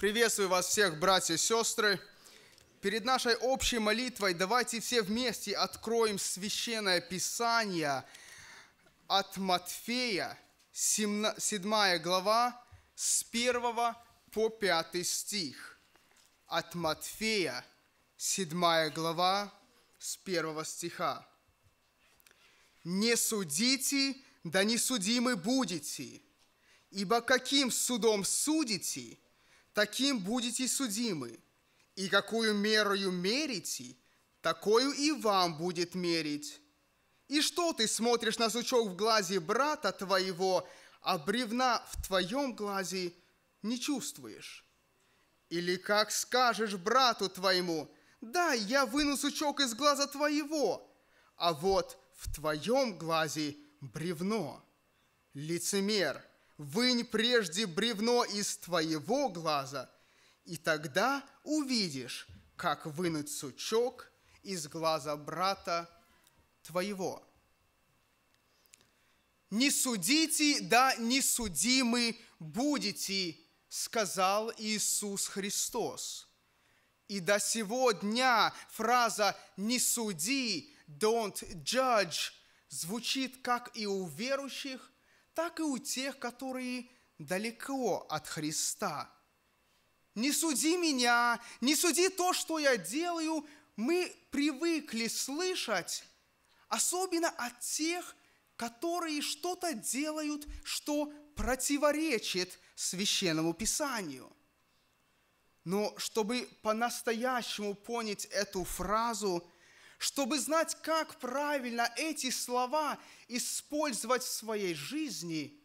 Приветствую вас всех, братья и сестры. Перед нашей общей молитвой давайте все вместе откроем Священное Писание от Матфея, 7 глава, с 1 по 5 стих. От Матфея, 7 глава, с 1 стиха. «Не судите, да не судимы будете, ибо каким судом судите – таким будете судимы, и какую мерою мерите, такую и вам будет мерить. И что ты смотришь на сучок в глазе брата твоего, а бревна в твоем глазе не чувствуешь? Или как скажешь брату твоему, «Да, я выну сучок из глаза твоего, а вот в твоем глазе бревно». Лицемер – вынь прежде бревно из твоего глаза, и тогда увидишь, как вынуть сучок из глаза брата твоего. «Не судите, да не судимы будете», — сказал Иисус Христос. И до сего дня фраза «не суди», «don't judge» звучит как и у верующих, так и у тех, которые далеко от Христа. Не суди меня, не суди то, что я делаю, мы привыкли слышать, особенно от тех, которые что-то делают, что противоречит священному писанию. Но чтобы по-настоящему понять эту фразу – чтобы знать, как правильно эти слова использовать в своей жизни,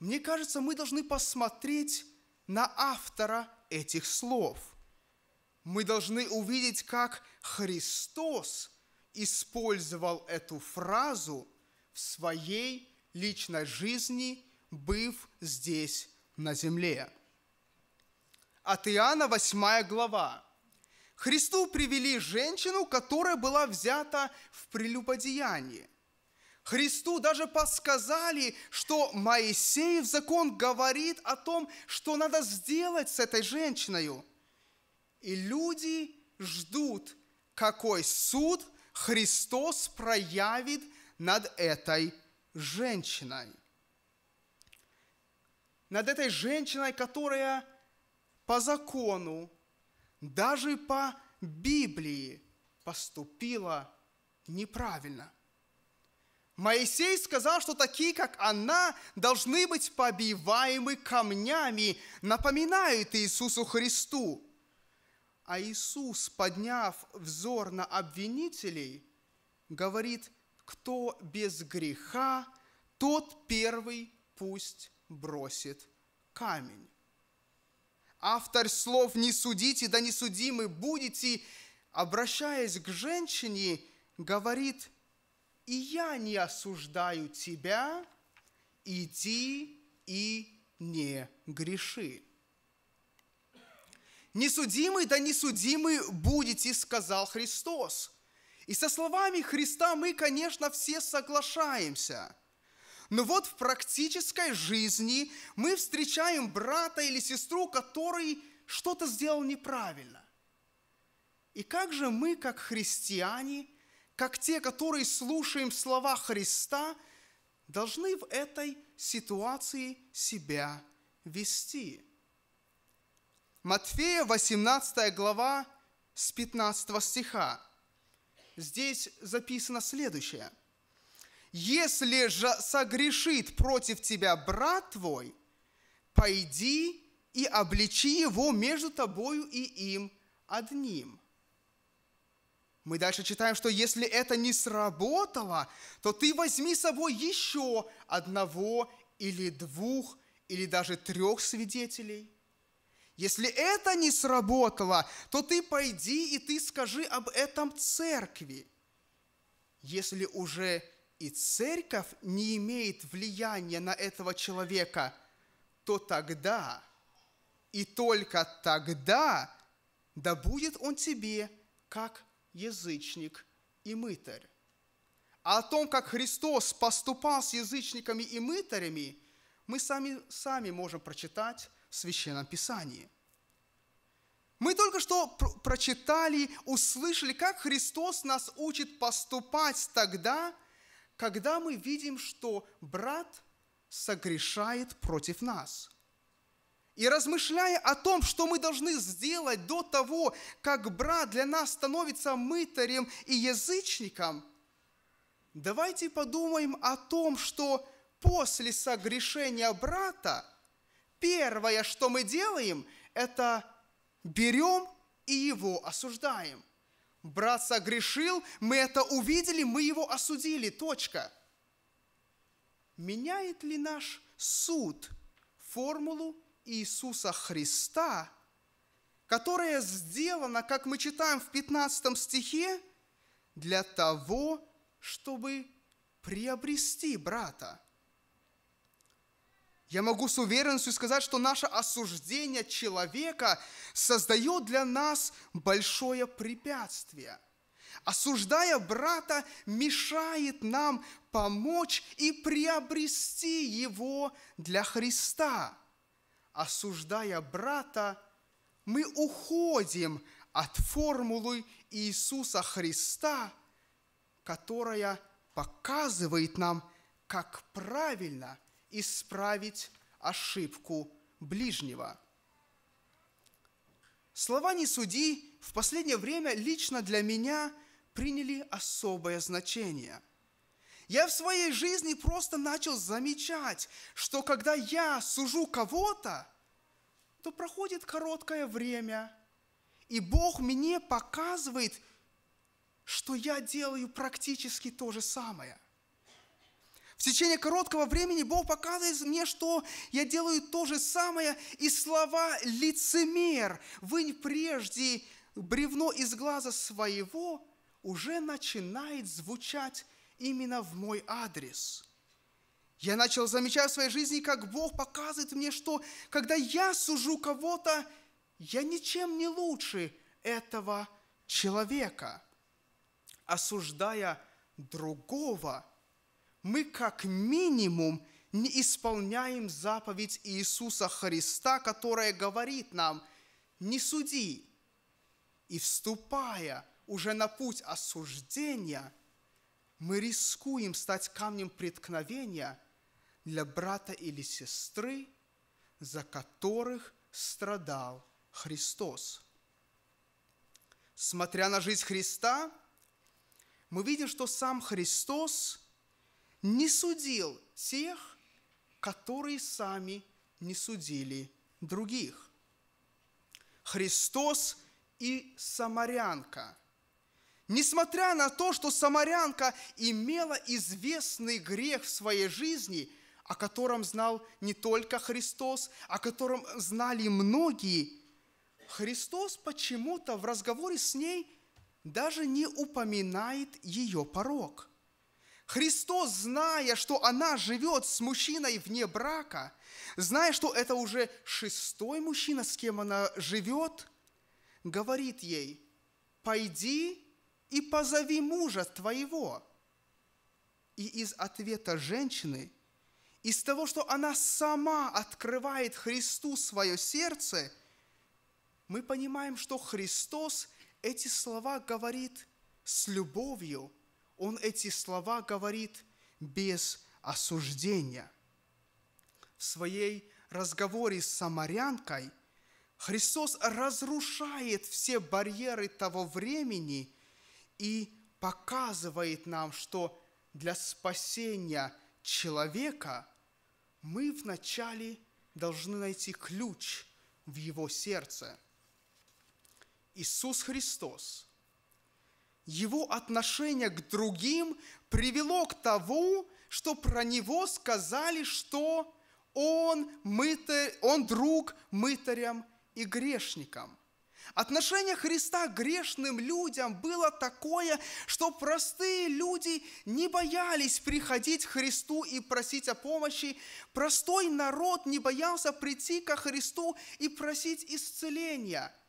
мне кажется, мы должны посмотреть на автора этих слов. Мы должны увидеть, как Христос использовал эту фразу в своей личной жизни, быв здесь на земле. От Иоанна 8 глава, Христу привели женщину, которая была взята в прелюбодеянии. Христу даже подсказали, что Моисеев закон говорит о том, что надо сделать с этой женщиной. И люди ждут, какой суд Христос проявит над этой женщиной. Над этой женщиной, которая по закону даже по Библии поступила неправильно. Моисей сказал, что такие, как она, должны быть побиваемы камнями, Напоминают Иисусу Христу. А Иисус, подняв взор на обвинителей, говорит, кто без греха, тот первый пусть бросит камень автор слов «не судите, да не судимы будете», обращаясь к женщине, говорит, «И я не осуждаю тебя, иди и не греши». Несудимый, да несудимы будете», — сказал Христос. И со словами Христа мы, конечно, все соглашаемся – но вот в практической жизни мы встречаем брата или сестру, который что-то сделал неправильно. И как же мы, как христиане, как те, которые слушаем слова Христа, должны в этой ситуации себя вести? Матфея 18 глава с 15 стиха. Здесь записано следующее – если же согрешит против тебя брат твой, пойди и обличи его между тобою и им одним. Мы дальше читаем, что если это не сработало, то ты возьми с собой еще одного или двух, или даже трех свидетелей. Если это не сработало, то ты пойди и ты скажи об этом церкви. Если уже и церковь не имеет влияния на этого человека, то тогда и только тогда да будет он тебе как язычник и мытарь. А о том, как Христос поступал с язычниками и мытарями, мы сами, сами можем прочитать в Священном Писании. Мы только что про- прочитали, услышали, как Христос нас учит поступать тогда – когда мы видим, что брат согрешает против нас. И размышляя о том, что мы должны сделать до того, как брат для нас становится мытарем и язычником, давайте подумаем о том, что после согрешения брата первое, что мы делаем, это берем и его осуждаем – брат согрешил, мы это увидели, мы его осудили, точка. Меняет ли наш суд формулу Иисуса Христа, которая сделана, как мы читаем в 15 стихе, для того, чтобы приобрести брата – я могу с уверенностью сказать, что наше осуждение человека создает для нас большое препятствие. Осуждая брата, мешает нам помочь и приобрести его для Христа. Осуждая брата, мы уходим от формулы Иисуса Христа, которая показывает нам, как правильно – исправить ошибку ближнего. Слова «не суди» в последнее время лично для меня приняли особое значение. Я в своей жизни просто начал замечать, что когда я сужу кого-то, то проходит короткое время, и Бог мне показывает, что я делаю практически то же самое – в течение короткого времени Бог показывает мне, что я делаю то же самое, и слова «лицемер», «вынь прежде бревно из глаза своего», уже начинает звучать именно в мой адрес. Я начал замечать в своей жизни, как Бог показывает мне, что когда я сужу кого-то, я ничем не лучше этого человека. Осуждая другого, мы как минимум не исполняем заповедь Иисуса Христа, которая говорит нам «не суди». И вступая уже на путь осуждения, мы рискуем стать камнем преткновения для брата или сестры, за которых страдал Христос. Смотря на жизнь Христа, мы видим, что сам Христос – не судил тех, которые сами не судили других. Христос и самарянка. Несмотря на то, что самарянка имела известный грех в своей жизни, о котором знал не только Христос, о котором знали многие, Христос почему-то в разговоре с ней даже не упоминает ее порог – Христос, зная, что она живет с мужчиной вне брака, зная, что это уже шестой мужчина, с кем она живет, говорит ей, «Пойди и позови мужа твоего». И из ответа женщины, из того, что она сама открывает Христу свое сердце, мы понимаем, что Христос эти слова говорит с любовью – он эти слова говорит без осуждения. В своей разговоре с самарянкой Христос разрушает все барьеры того времени и показывает нам, что для спасения человека мы вначале должны найти ключ в его сердце. Иисус Христос – его отношение к другим привело к тому, что про него сказали, что он, мытарь, он друг мытарям и грешникам. Отношение Христа к грешным людям было такое, что простые люди не боялись приходить к Христу и просить о помощи. Простой народ не боялся прийти ко Христу и просить исцеления –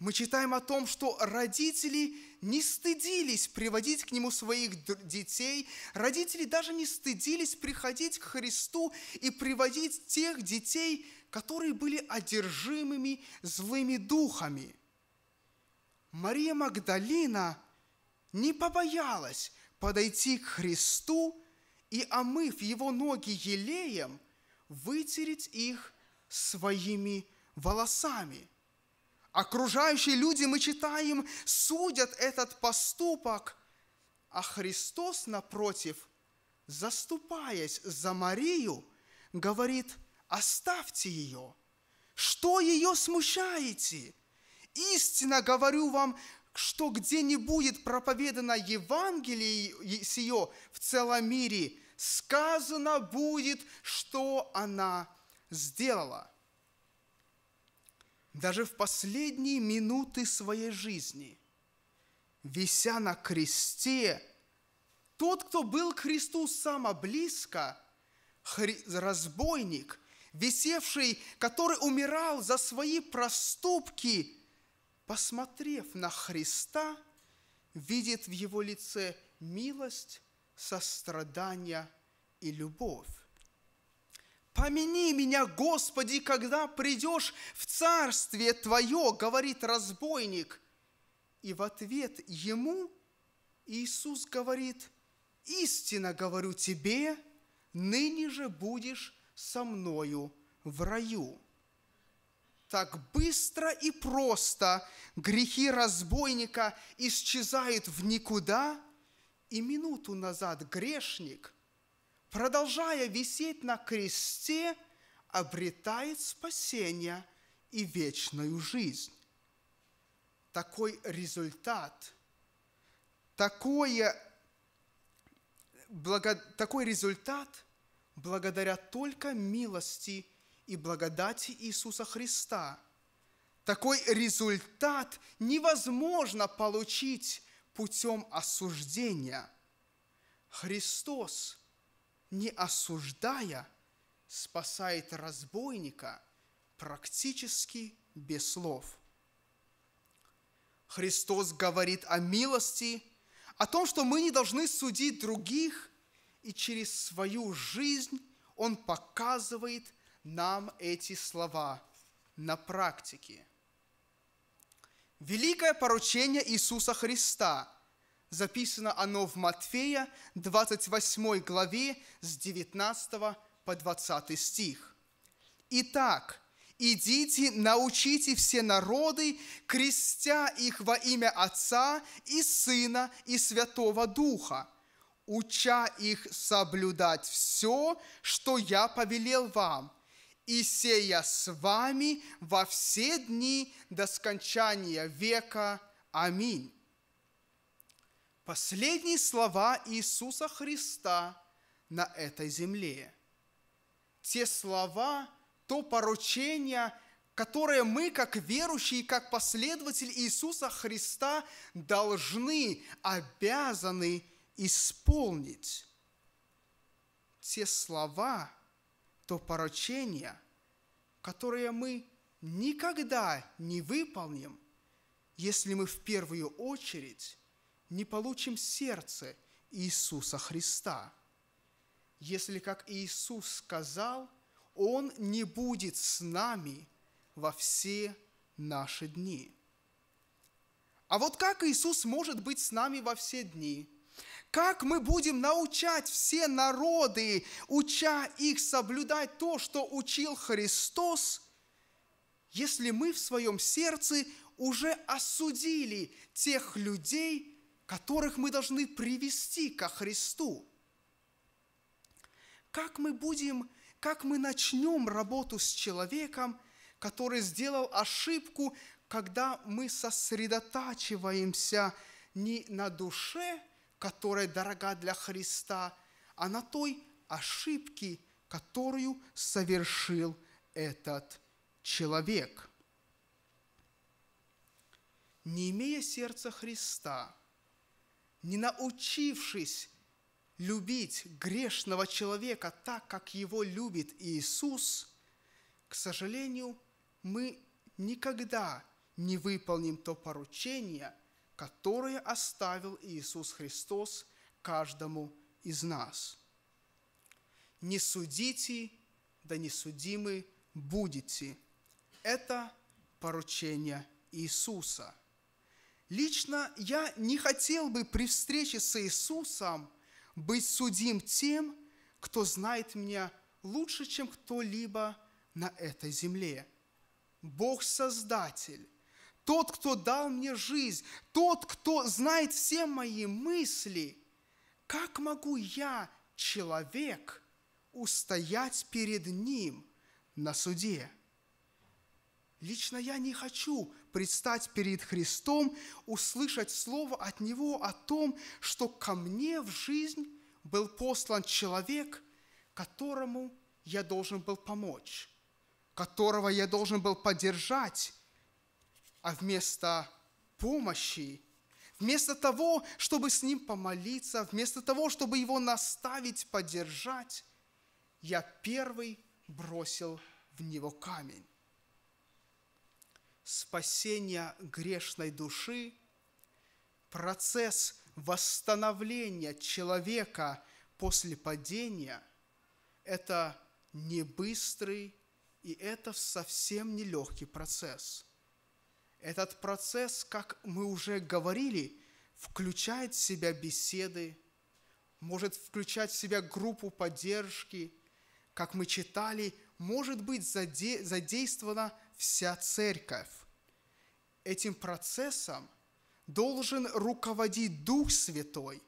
мы читаем о том, что родители не стыдились приводить к Нему своих детей, родители даже не стыдились приходить к Христу и приводить тех детей, которые были одержимыми злыми духами. Мария Магдалина не побоялась подойти к Христу и, омыв его ноги елеем, вытереть их своими волосами – Окружающие люди, мы читаем, судят этот поступок, а Христос, напротив, заступаясь за Марию, говорит, оставьте ее, что ее смущаете? Истинно говорю вам, что где не будет проповедано Евангелие с ее в целом мире, сказано будет, что она сделала даже в последние минуты своей жизни, вися на кресте, тот, кто был к Христу само близко, хри... разбойник, висевший, который умирал за свои проступки, посмотрев на Христа, видит в его лице милость, сострадание и любовь. Помяни меня, Господи, когда придешь в царствие Твое, говорит разбойник. И в ответ ему Иисус говорит, истинно говорю тебе, ныне же будешь со мною в раю. Так быстро и просто грехи разбойника исчезают в никуда, и минуту назад грешник – продолжая висеть на кресте, обретает спасение и вечную жизнь. Такой результат, такое, благо, такой результат благодаря только милости и благодати Иисуса Христа. Такой результат невозможно получить путем осуждения. Христос – не осуждая, спасает разбойника практически без слов. Христос говорит о милости, о том, что мы не должны судить других, и через свою жизнь Он показывает нам эти слова на практике. Великое поручение Иисуса Христа – Записано оно в Матфея, 28 главе, с 19 по 20 стих. «Итак, идите, научите все народы, крестя их во имя Отца и Сына и Святого Духа, уча их соблюдать все, что я повелел вам, и сея с вами во все дни до скончания века. Аминь последние слова Иисуса Христа на этой земле. Те слова, то поручение, которое мы, как верующие, как последователи Иисуса Христа, должны, обязаны исполнить. Те слова, то поручение, которое мы никогда не выполним, если мы в первую очередь не получим сердце Иисуса Христа. Если, как Иисус сказал, Он не будет с нами во все наши дни. А вот как Иисус может быть с нами во все дни? Как мы будем научать все народы, уча их соблюдать то, что учил Христос, если мы в своем сердце уже осудили тех людей, которых мы должны привести ко Христу. Как мы будем, как мы начнем работу с человеком, который сделал ошибку, когда мы сосредотачиваемся не на душе, которая дорога для Христа, а на той ошибке, которую совершил этот человек. Не имея сердца Христа – не научившись любить грешного человека так, как его любит Иисус, к сожалению, мы никогда не выполним то поручение, которое оставил Иисус Христос каждому из нас. «Не судите, да не судимы будете» – это поручение Иисуса – Лично я не хотел бы при встрече с Иисусом быть судим тем, кто знает меня лучше, чем кто-либо на этой земле. Бог Создатель, тот, кто дал мне жизнь, тот, кто знает все мои мысли. Как могу я, человек, устоять перед Ним на суде? Лично я не хочу предстать перед Христом, услышать слово от Него о том, что ко мне в жизнь был послан человек, которому я должен был помочь, которого я должен был поддержать, а вместо помощи, вместо того, чтобы с ним помолиться, вместо того, чтобы его наставить, поддержать, я первый бросил в него камень спасения грешной души, процесс восстановления человека после падения – это не быстрый и это совсем не легкий процесс. Этот процесс, как мы уже говорили, включает в себя беседы, может включать в себя группу поддержки, как мы читали, может быть заде- задействована вся церковь этим процессом должен руководить Дух Святой,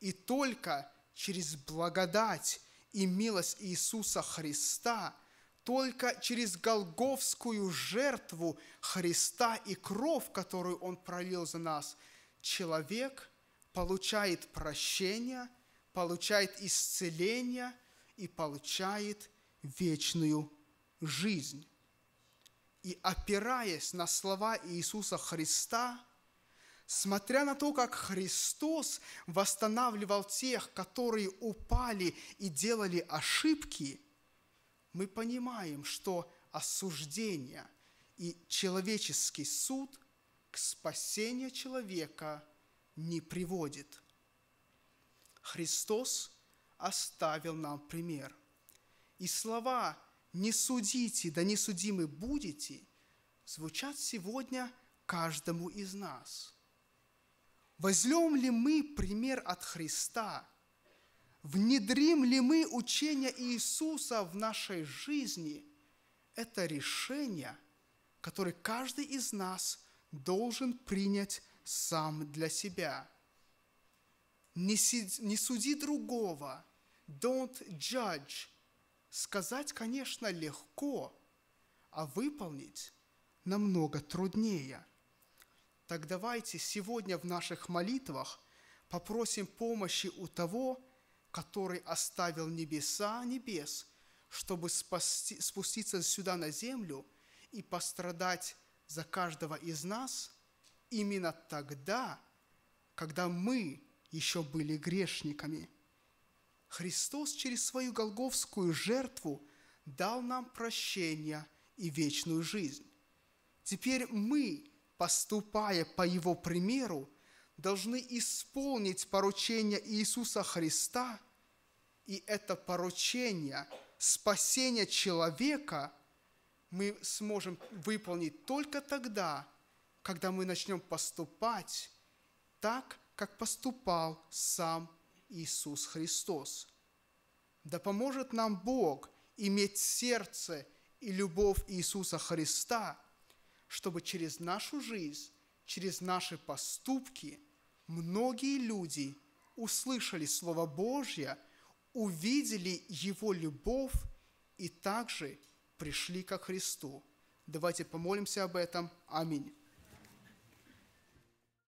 и только через благодать и милость Иисуса Христа, только через голговскую жертву Христа и кровь, которую Он пролил за нас, человек получает прощение, получает исцеление и получает вечную жизнь и опираясь на слова Иисуса Христа, смотря на то, как Христос восстанавливал тех, которые упали и делали ошибки, мы понимаем, что осуждение и человеческий суд к спасению человека не приводит. Христос оставил нам пример. И слова «Не судите, да не судимы будете» звучат сегодня каждому из нас. Возьмем ли мы пример от Христа? Внедрим ли мы учение Иисуса в нашей жизни? Это решение, которое каждый из нас должен принять сам для себя. Не, суди другого. Don't judge – Сказать, конечно, легко, а выполнить намного труднее. Так давайте сегодня в наших молитвах попросим помощи у того, который оставил небеса небес, чтобы спасти, спуститься сюда на землю и пострадать за каждого из нас именно тогда, когда мы еще были грешниками – Христос через свою голговскую жертву дал нам прощение и вечную жизнь. Теперь мы, поступая по Его примеру, должны исполнить поручение Иисуса Христа, и это поручение спасения человека мы сможем выполнить только тогда, когда мы начнем поступать так, как поступал сам Иисус Христос. Да поможет нам Бог иметь сердце и любовь Иисуса Христа, чтобы через нашу жизнь, через наши поступки многие люди услышали Слово Божье, увидели Его любовь и также пришли ко Христу. Давайте помолимся об этом. Аминь.